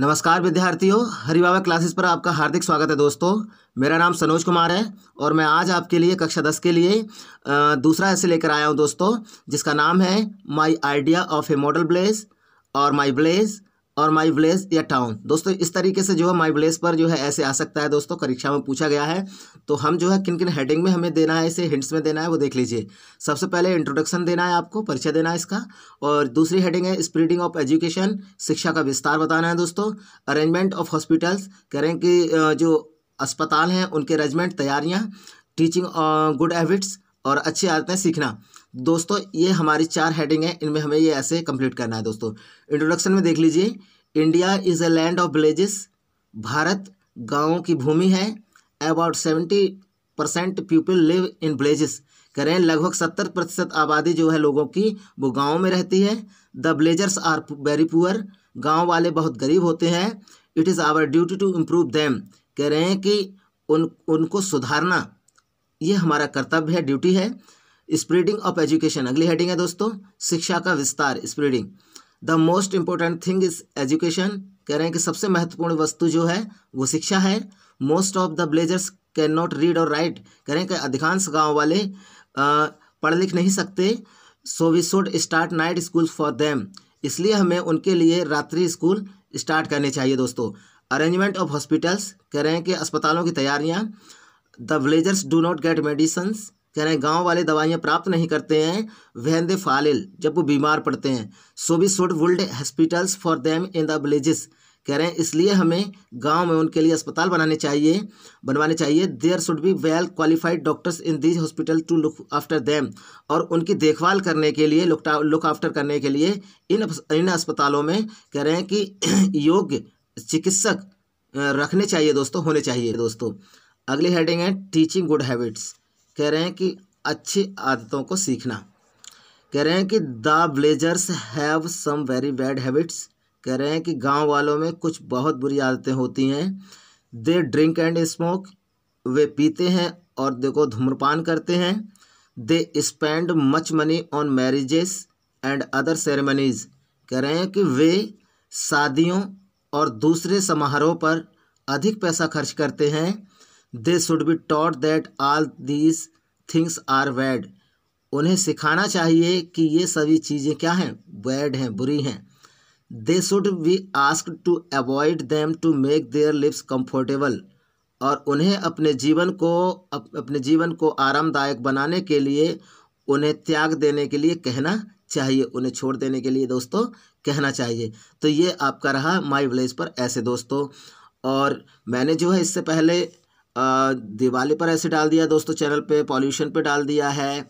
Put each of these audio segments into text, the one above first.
नमस्कार विद्यार्थियों हरिबाबा क्लासेस पर आपका हार्दिक स्वागत है दोस्तों मेरा नाम सनोज कुमार है और मैं आज आपके लिए कक्षा दस के लिए दूसरा ऐसे लेकर आया हूँ दोस्तों जिसका नाम है my idea of a model village और माय ब्लेज और माई विलेज या टाउन दोस्तों इस तरीके से जो है माई विलेज पर जो है ऐसे आ सकता है दोस्तों परीक्षा में पूछा गया है तो हम जो है किन किन हेडिंग में हमें देना है इसे हिंट्स में देना है वो देख लीजिए सबसे पहले इंट्रोडक्शन देना है आपको परिचय देना है इसका और दूसरी हेडिंग है स्प्रीडिंग ऑफ एजुकेशन शिक्षा का विस्तार बताना है दोस्तों अरेंजमेंट ऑफ हॉस्पिटल्स कह रहे हैं कि जो अस्पताल हैं उनके अरेंजमेंट तैयारियाँ टीचिंग गुड हैबिट्स और अच्छी आदतें सीखना दोस्तों ये हमारी चार हेडिंग है इनमें हमें ये ऐसे कंप्लीट करना है दोस्तों इंट्रोडक्शन में देख लीजिए India is a land of villages भारत गाँव की भूमि है about seventy percent people live in villages हैं लगभग सत्तर प्रतिशत आबादी जो है लोगों की वो गाँव में रहती है the villagers are very poor गाँव वाले बहुत गरीब होते हैं it is our duty to improve them कह रहे हैं कि उन उनको सुधारना ये हमारा कर्तव्य है ड्यूटी है स्प्रीडिंग ऑफ एजुकेशन अगली हेडिंग है दोस्तों शिक्षा का विस्तार spreading the most important thing is education कह रहे हैं कि सबसे महत्वपूर्ण वस्तु जो है वो शिक्षा है most of the villagers can not read और राइट कह रहे हैं कि अधिकांश गाँव वाले पढ़ लिख नहीं सकते so we should start night school for them इसलिए हमें उनके लिए रात्रि स्कूल स्टार्ट करने चाहिए दोस्तों अरेंजमेंट ऑफ हॉस्पिटल्स कह रहे हैं कि अस्पतालों की तैयारियाँ the villagers do not get medicines कह रहे हैं गाँव वाले दवाइयाँ प्राप्त नहीं करते हैं वैन दे फालिल जब वो बीमार पड़ते हैं so we should build hospitals for them in the villages कह रहे हैं इसलिए हमें गांव में उनके लिए अस्पताल बनाने चाहिए बनवाने चाहिए there should be well qualified doctors in this hospital to look after them और उनकी देखभाल करने के लिए लुक लुक आफ्टर करने के लिए इन इन अस्पतालों में कह रहे हैं कि योग्य चिकित्सक रखने चाहिए दोस्तों होने चाहिए दोस्तों अगली हेडिंग है टीचिंग गुड हैबिट्स कह रहे हैं कि अच्छी आदतों को सीखना कह रहे हैं कि the villagers have some very bad habits कह रहे हैं कि गांव वालों में कुछ बहुत बुरी आदतें होती हैं दे ड्रिंक एंड स्मोक वे पीते हैं और देखो धूम्रपान करते हैं they spend much money on marriages and other ceremonies कह रहे हैं कि वे शादियों और दूसरे समारोह पर अधिक पैसा खर्च करते हैं they should be taught that all these things are bad उन्हें सिखाना चाहिए कि ये सभी चीज़ें क्या हैं बैड हैं बुरी हैं they should be asked to avoid them to make their lives comfortable और उन्हें अपने जीवन को अपने जीवन को आरामदायक बनाने के लिए उन्हें त्याग देने के लिए कहना चाहिए उन्हें छोड़ देने के लिए दोस्तों कहना चाहिए तो ये आपका रहा माई विलेज पर ऐसे दोस्तों और मैंने जो है इससे पहले दिवाली पर ऐसे डाल दिया दोस्तों चैनल पे पॉल्यूशन पे डाल दिया है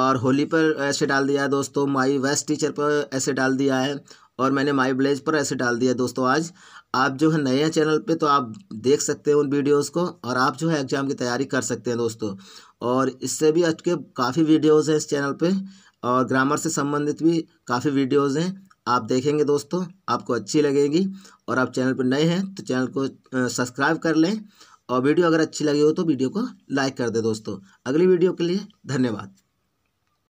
और होली पर ऐसे डाल दिया है दोस्तों माई वेस्ट टीचर पर ऐसे डाल दिया है और मैंने माई ब्लेज पर ऐसे डाल दिया दोस्तों आज आप जो है नए हैं चैनल पे तो आप देख सकते हैं उन वीडियोस को और आप जो है एग्ज़ाम की तैयारी कर सकते हैं दोस्तों और इससे भी अटके काफ़ी वीडियोस हैं इस चैनल पे और ग्रामर से संबंधित भी काफ़ी वीडियोस हैं आप देखेंगे दोस्तों आपको अच्छी लगेगी और आप चैनल पर नए हैं तो चैनल को सब्सक्राइब कर लें और वीडियो अगर अच्छी लगी हो तो वीडियो को लाइक कर दे दोस्तों अगली वीडियो के लिए धन्यवाद